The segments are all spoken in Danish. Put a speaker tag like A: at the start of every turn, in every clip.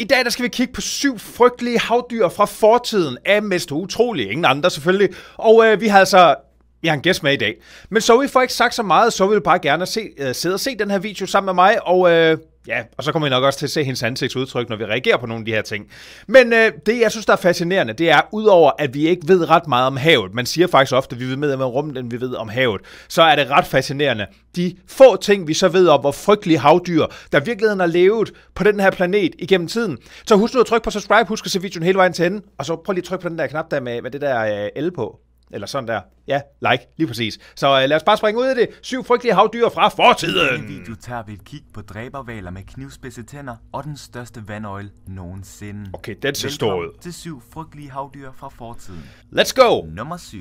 A: I dag der skal vi kigge på syv frygtelige havdyr fra fortiden af mest utrolige. Ingen andre selvfølgelig. Og øh, vi har altså vi har en gæst med i dag. Men så vi får ikke sagt så meget, så vil vi bare gerne se, øh, sidde og se den her video sammen med mig. Og øh, Ja, og så kommer vi nok også til at se hendes ansigtsudtryk, når vi reagerer på nogle af de her ting. Men øh, det, jeg synes, der er fascinerende, det er, udover at vi ikke ved ret meget om havet, man siger faktisk ofte, at vi ved mere om rummet, end vi ved om havet, så er det ret fascinerende. De få ting, vi så ved om, hvor frygtelige havdyr, der virkeligheden har levet på den her planet igennem tiden. Så husk nu at trykke på subscribe, husk at se videoen hele vejen til enden, og så prøv lige at trykke på den der knap der med, med det der øh, L på. Eller sådan der. Ja, like, lige præcis. Så øh, lad os bare springe ud af det. Syv frygtelige havdyr fra fortiden. I video
B: tager vi et kig på dræbervaler med knivspidse tænder og den største vandøjl nogensinde. Okay, den ser stor ud. til syv frygtelige havdyr fra fortiden. Let's go! Nummer 7.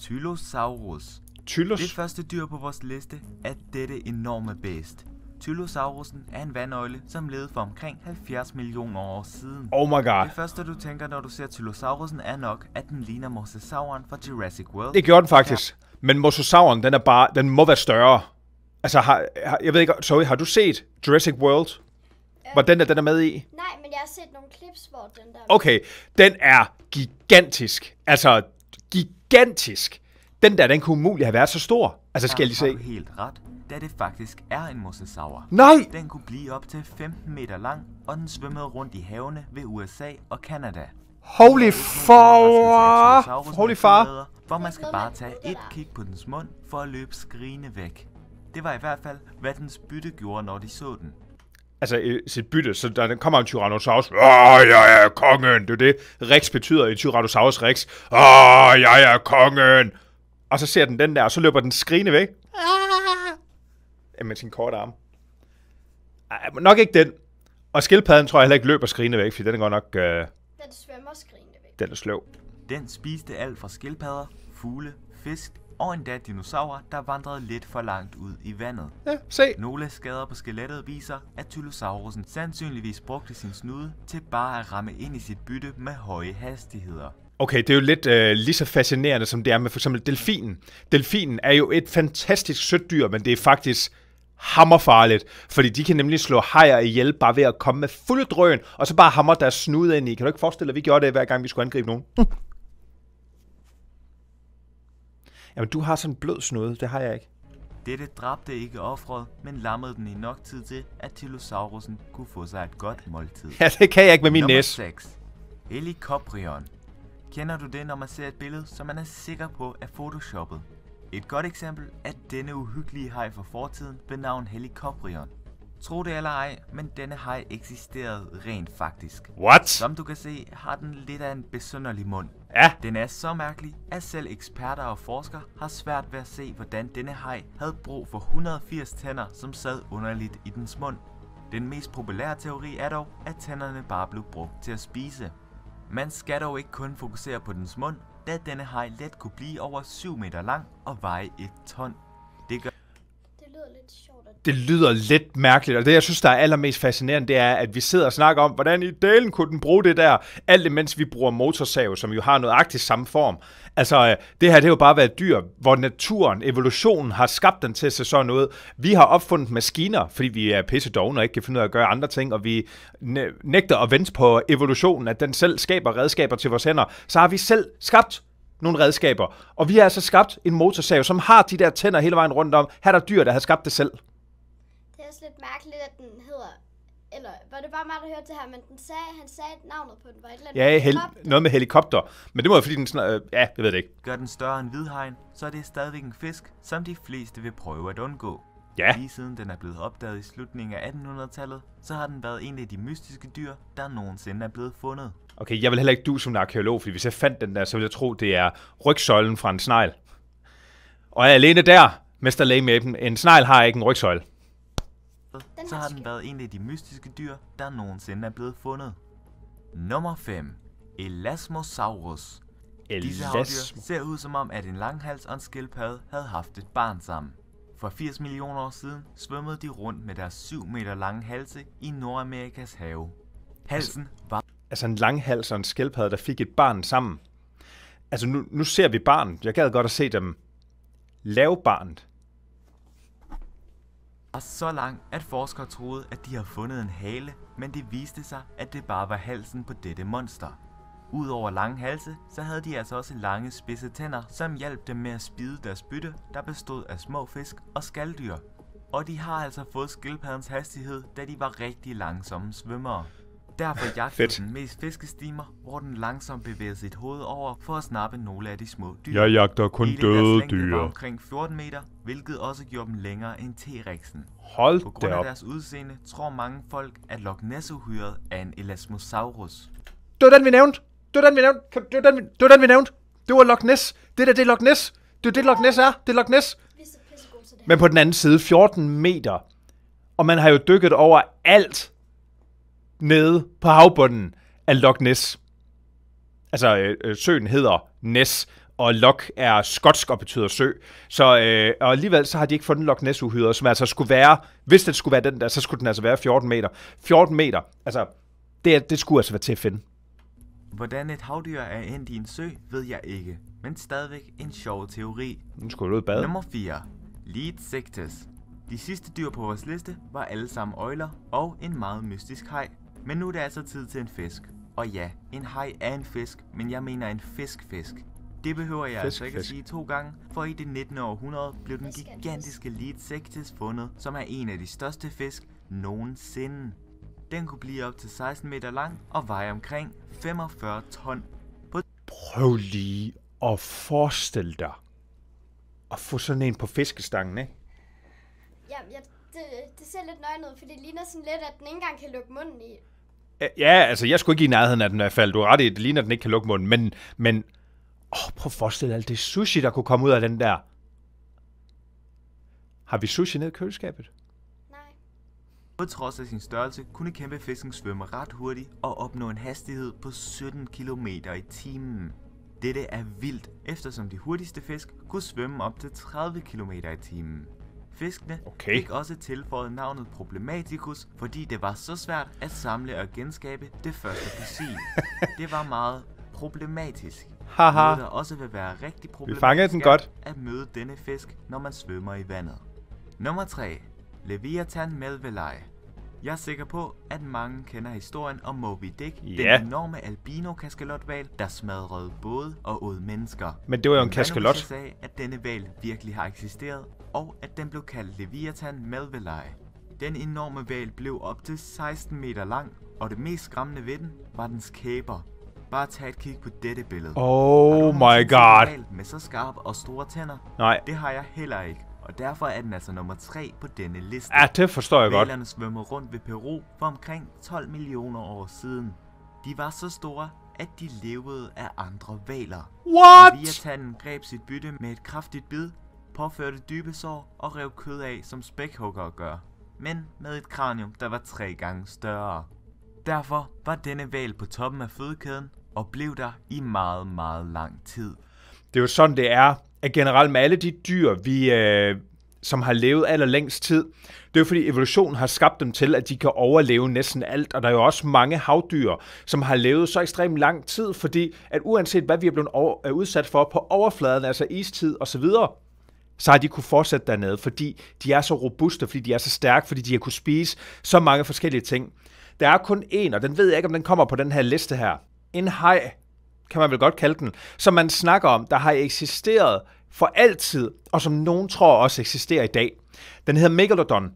B: Tylosaurus. Tylos. Det første dyr på vores liste er dette enorme bæst. Tylosaurusen er en vandøgle, som levede for omkring 70 millioner år siden. Oh my god. Det første, du tænker, når du ser Tylosaurusen, er nok, at den ligner mosasauren fra Jurassic World. Det gjorde den faktisk.
A: Ja. Men mosasauren, den er bare, den må være større. Altså, har, har, jeg ved ikke, sorry, har du set Jurassic World? Øh, Var den der, den er med i? Nej, men jeg har set nogle clips, hvor den der... Okay, den er gigantisk. Altså, gigantisk. Den der, den kunne umuligt have været så stor. Altså, skal jeg lige se. Helt
B: ret da det faktisk er en mosasaur. Nej! Den kunne blive op til 15 meter lang, og den svømmede rundt i havene ved USA og Kanada.
A: Holy far! Holy far! Hvor
B: man skal bare tage et kig på dens mund for at løbe skrigende væk. Det var i hvert fald, hvad dens bytte gjorde, når de så den.
A: Altså øh, sit bytte, så der kommer en Tyrannosaurus. Åh, jeg er kongen! Det er det, Rex betyder i Tyrannosaurus Rex. Åh, jeg er kongen! Og så ser den den der, og så løber den skrigende væk. Ja, med sin korte arm. Ej, nok ikke den. Og skildpadden tror jeg heller ikke løber skrigende væk, for den er godt nok... Øh,
B: den svømmer skrigende væk. Den er sløv. Den spiste alt fra skildpadder, fugle, fisk og endda dinosaurer, der vandrede lidt for langt ud i vandet. Ja, se. Nogle skader på skelettet viser, at Tylosaurusen sandsynligvis brugte sin snude til bare at ramme ind i sit bytte med høje hastigheder.
A: Okay, det er jo lidt øh, lige så fascinerende, som det er med for eksempel delfinen. Delfinen er jo et fantastisk sødt dyr, men det er faktisk hammerfarligt, fordi de kan nemlig slå hajer ihjel bare ved at komme med fuld drøn, og så bare hammer deres snud ind i. Kan du ikke forestille dig, at vi gjorde det, hver gang vi skulle angribe nogen? Mm. Jamen, du har sådan en blød snude, det har jeg ikke.
B: Dette dræbte ikke offret, men lammede den i nok tid til, at Tilosaurusen kunne få sig et godt måltid. Ja, det kan jeg ikke med min næse. 6. Helicoprion. Kender du det, når man ser et billede, som man er sikker på er photoshoppet? Et godt eksempel er denne uhyggelige haj fra fortiden ved navn Helicoprion. Tro det eller ej, men denne haj eksisterede rent faktisk. What? Som du kan se, har den lidt af en besynderlig mund. Ja. Den er så mærkelig, at selv eksperter og forskere har svært ved at se, hvordan denne haj havde brug for 180 tænder, som sad underligt i dens mund. Den mest populære teori er dog, at tænderne bare blev brugt til at spise. Man skal dog ikke kun fokusere på dens mund, da denne haj let kunne blive over 7 meter lang og veje 1 ton
A: det lyder lidt mærkeligt, og det jeg synes, der er allermest fascinerende, det er, at vi sidder og snakker om, hvordan i dalen kunne den bruge det der, alt imens vi bruger motorsav, som jo har noget agtigt samme form. Altså, øh, det her, det har jo bare været dyr, hvor naturen, evolutionen har skabt den til at se sådan noget. Vi har opfundet maskiner, fordi vi er pisse dogne og ikke kan finde ud af at gøre andre ting, og vi nægter at vente på evolutionen, at den selv skaber redskaber til vores hænder. Så har vi selv skabt nogle redskaber. Og vi har altså skabt en motorsav, som har de der tænder hele vejen rundt om. Her er der dyr, der har skabt det selv
B: også lidt mærkeligt, at den hedder eller var det bare mig, der hørte det her, men den sagde, han sagde, at navnet på den var et eller andet ja, hel-
A: noget med helikopter. Men det må jo, fordi den sådan, øh, ja, jeg ved det
B: ikke. Gør den større end hvidhegn, så er det stadigvæk en fisk, som de fleste vil prøve at undgå. Ja. Lige siden den er blevet opdaget i slutningen af 1800-tallet, så har den været en af de mystiske dyr, der nogensinde er blevet fundet.
A: Okay, jeg vil heller ikke du som en arkeolog, fordi hvis jeg fandt den der, så ville jeg tro, det er rygsøjlen fra en snegl. Og alene der, Mr. Lame, en snegl har ikke en rygsøjle
B: den så har den været en af de mystiske dyr, der nogensinde er blevet fundet. Nummer 5. Elasmosaurus. Elasmo. Disse havdyr ser ud som om, at en langhals og en skildpadde havde haft et barn sammen. For 80 millioner år siden svømmede de rundt med deres 7 meter lange halse i Nordamerikas have. Halsen
A: var... Altså en langhals og en skildpadde, der fik et barn sammen. Altså nu, nu ser vi barnet. Jeg gad godt at se dem lave barnet.
B: Og så langt, at forskere troede, at de havde fundet en hale, men det viste sig, at det bare var halsen på dette monster. Udover lange halse, så havde de altså også lange spidse tænder, som hjalp dem med at spide deres bytte, der bestod af små fisk og skalddyr. Og de har altså fået skildpaddens hastighed, da de var rigtig langsomme svømmere. Derfor jagtede den mest fiskestimer, hvor den langsomt bevæger sit hoved over for at snappe nogle af de små dyr. Jeg jagter kun Hele døde dyr. Var omkring 14 meter, hvilket også gjorde dem længere end T-rexen. Hold På grund af deres udseende tror mange folk, at Loch ness er en Elasmosaurus. Det
A: var den, vi nævnte! Det var den, vi nævnte! Det var den, vi, det var den, vi nævnte! Det var Loch Ness! Det der, det er Loch Ness! Det er det, Loch Ness er! Det er Loch Ness! Men på den anden side, 14 meter. Og man har jo dykket over alt nede på havbunden af Loch Ness. Altså, øh, øh, søen hedder Ness, og Loch er skotsk og betyder sø. Så øh, og alligevel så har de ikke fundet Loch Ness uhyder som altså skulle være, hvis det skulle være den der, så skulle den altså være 14 meter. 14 meter, altså det, det skulle altså være til at finde.
B: Hvordan et havdyr er endt i en sø, ved jeg ikke, men stadigvæk en sjov teori. Nu skulle du ud bad. Nummer 4. Lead Sectus. De sidste dyr på vores liste var alle sammen øjler og en meget mystisk hej. Men nu er det altså tid til en fisk. Og ja, en haj er en fisk, men jeg mener en fiskfisk. Det behøver jeg fisk, altså ikke fisk. at sige to gange, for i det 19. århundrede blev den gigantiske Lead fundet, som er en af de største fisk nogensinde. Den kunne blive op til 16 meter lang og veje omkring 45 ton.
A: På Prøv lige at forestille dig at få sådan en på fiskestangen, ikke? Ja, ja det, det ser lidt nøgnet ud, for det ligner sådan lidt, at den ikke engang kan lukke munden i. Ja, altså jeg skulle ikke i nærheden af den i hvert fald. Du er ret i, det ligner, at den ikke kan lukke munden. Men, men åh, prøv at forestille dig alt det sushi, der kunne komme ud af den der. Har vi sushi ned i køleskabet? Nej.
B: På trods af sin størrelse kunne kæmpe fisken svømme ret hurtigt og opnå en hastighed på 17 km i timen. Dette er vildt, eftersom de hurtigste fisk kunne svømme op til 30 km i timen. Fiskene okay. fik også tilføjet navnet Problematicus, fordi det var så svært at samle og genskabe det første fossil. det var meget problematisk. Haha. Noget, der også vil være rigtig problematisk Vi fangede den godt. at møde denne fisk, når man svømmer i vandet. Nummer 3. Leviathan Melvelej. Jeg er sikker på, at mange kender historien om Moby Dick, yeah. den enorme albino kaskalotval, der smadrede både og åd mennesker. Men det var jo en kaskalot. sagde, at denne val virkelig har eksisteret, og at den blev kaldt Leviathan Melvillei. Den enorme val blev op til 16 meter lang, og det mest skræmmende ved den var dens kæber. Bare tag et kig på dette billede. Oh my god. Med så skarp og store tænder. Nej. Det har jeg heller ikke og derfor er den altså nummer 3 på denne liste. Ja, det forstår jeg godt. svømmer rundt ved Peru for omkring 12 millioner år siden. De var så store, at de levede af andre valer. What? Leviathanen greb sit bytte med et kraftigt bid, påførte dybe sår og rev kød af, som spækhugger gør, men med et kranium, der var tre gange større. Derfor var denne val på toppen af fødekæden og blev der i meget, meget lang tid.
A: Det er jo sådan, det er, at generelt med alle de dyr, vi, øh, som har levet allerlængst tid, det er jo fordi evolutionen har skabt dem til, at de kan overleve næsten alt, og der er jo også mange havdyr, som har levet så ekstremt lang tid, fordi at uanset hvad vi er blevet over, er udsat for på overfladen, altså istid osv., så har de kunne fortsætte dernede, fordi de er så robuste, fordi de er så stærke, fordi de har kunne spise så mange forskellige ting. Der er kun en, og den ved jeg ikke, om den kommer på den her liste her. En haj, kan man vel godt kalde den, som man snakker om, der har eksisteret for altid, og som nogen tror også eksisterer i dag. Den hedder Megalodon,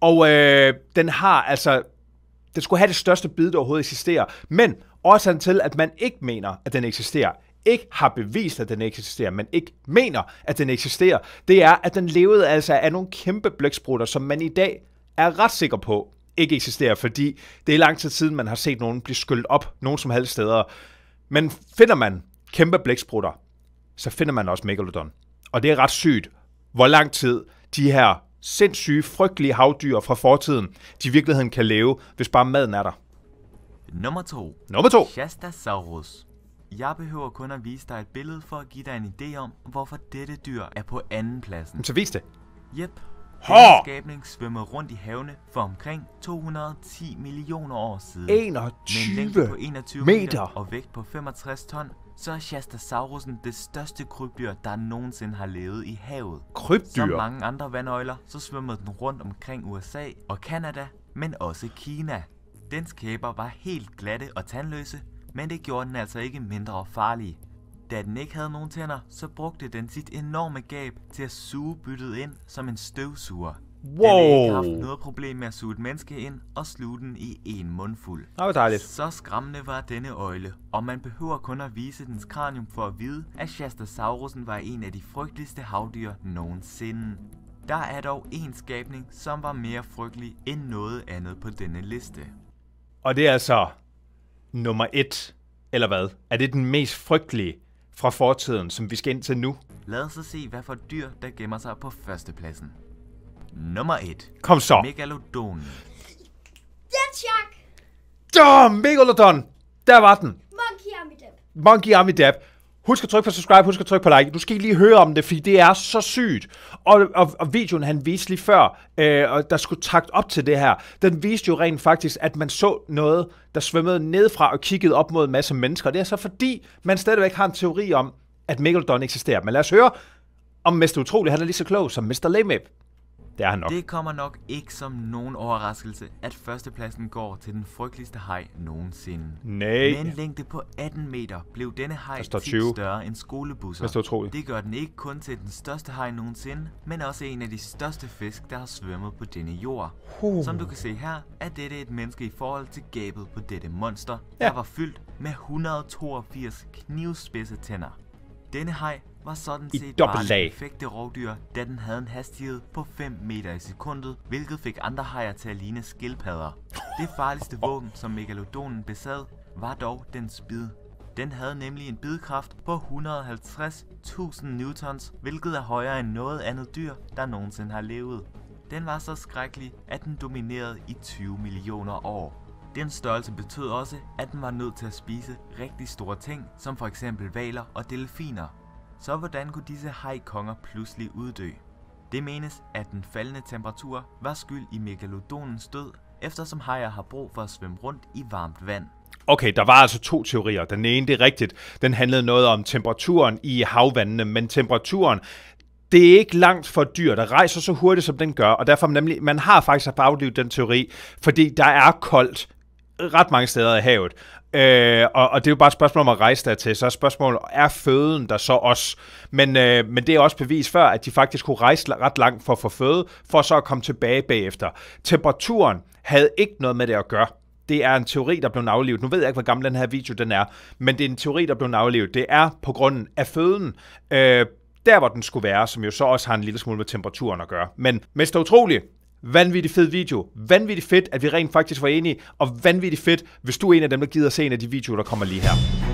A: og øh, den har altså, den skulle have det største bid, der overhovedet eksisterer, men årsagen til, at man ikke mener, at den eksisterer, ikke har bevist, at den eksisterer, men ikke mener, at den eksisterer, det er, at den levede altså af nogle kæmpe blæksprutter, som man i dag er ret sikker på ikke eksisterer, fordi det er lang tid siden, man har set nogen blive skyllet op nogen som helst steder. Men finder man kæmpe blæksprutter, så finder man også Megalodon. Og det er ret sygt, hvor lang tid de her sindssyge, frygtelige havdyr fra fortiden, de i virkeligheden kan leve, hvis bare maden er der. Nummer
B: to. Nummer to. Shastasaurus. Jeg behøver kun at vise dig et billede for at give dig en idé om, hvorfor dette dyr er på anden pladsen. Så vis det. Jep. Hår! skabning svømmede rundt i havene for omkring 210 millioner år siden. 21 længde på 21 meter. meter og vægt på 65 ton, så er Shastasaurusen det største krybdyr, der nogensinde har levet i havet. Krybdyr? Som mange andre vandøjler, så svømmede den rundt omkring USA og Kanada, men også Kina. Dens kæber var helt glatte og tandløse, men det gjorde den altså ikke mindre farlig. Da den ikke havde nogen tænder, så brugte den sit enorme gab til at suge byttet ind som en støvsuger. Wow. Den havde ikke haft noget problem med at suge et menneske ind og sluge den i en mundfuld. Det var dejligt. Så skræmmende var denne øjle, og man behøver kun at vise dens kranium for at vide, at Shastasaurusen var en af de frygteligste havdyr nogensinde. Der er dog en skabning, som var mere frygtelig end noget andet på denne liste. Og det
A: er altså nummer et, eller hvad? Er det den mest frygtelige fra fortiden, som vi skal
B: ind til nu? Lad os så se, hvad for dyr, der gemmer sig på førstepladsen. Nummer et. Kom så. Megalodon. Nunchuck!
A: Ja, oh, Megalodon! Der var den.
B: Monkey Armidab.
A: Monkey Armidab. Husk at trykke på subscribe, husk at trykke på like. Du skal lige høre om det, fordi det er så sygt. Og, og, og videoen, han viste lige før, øh, og der skulle takt op til det her, den viste jo rent faktisk, at man så noget, der svømmede nedfra og kiggede op mod en masse mennesker. Og det er så fordi, man stadigvæk har en teori om, at Don eksisterer. Men lad os høre, om Mester Utrolig han er lige så klog som Mr. Lemep. Det er han nok. Det
B: kommer nok ikke som nogen overraskelse, at førstepladsen går til den frygteligste hej nogensinde. Nej. Med en længde på 18 meter blev denne hej tit større end skolebusser. Det, står det gør den ikke kun til den største hej nogensinde, men også en af de største fisk, der har svømmet på denne jord. Uh. Som du kan se her, er dette et menneske i forhold til gabet på dette monster, ja. der var fyldt med 182 knivspidse tænder. Denne hej var sådan set I bare det perfekte rovdyr, da den havde en hastighed på 5 meter i sekundet, hvilket fik andre hajer til at ligne skildpadder. Det farligste våben, som megalodonen besad, var dog dens bid. Den havde nemlig en bidkraft på 150.000 newtons, hvilket er højere end noget andet dyr, der nogensinde har levet. Den var så skrækkelig, at den dominerede i 20 millioner år. Den størrelse betød også, at den var nødt til at spise rigtig store ting, som for eksempel valer og delfiner. Så hvordan kunne disse hajkonger pludselig uddø? Det menes, at den faldende temperatur var skyld i megalodonens død, eftersom hajer har brug for at svømme rundt i varmt vand.
A: Okay, der var altså to teorier. Den ene, det er rigtigt, den handlede noget om temperaturen i havvandene, men temperaturen, det er ikke langt for dyr, der rejser så hurtigt, som den gør, og derfor man nemlig, man har faktisk at den teori, fordi der er koldt ret mange steder i havet. Øh, og, og det er jo bare et spørgsmål om at rejse der til. Så er spørgsmålet, er føden der så også? Men, øh, men det er også bevis før, at de faktisk kunne rejse ret langt for at få føde, for så at komme tilbage bagefter. Temperaturen havde ikke noget med det at gøre. Det er en teori, der blev aflevet. Nu ved jeg ikke, hvor gammel den her video den er, men det er en teori, der blev aflevet. Det er på grunden af føden. Øh, der, hvor den skulle være, som jo så også har en lille smule med temperaturen at gøre. Men mest utroligt, Vanvittig fed video. Vanvittig fedt, at vi rent faktisk var enige. Og vanvittig fedt, hvis du er en af dem, der gider se en af de videoer, der kommer lige her.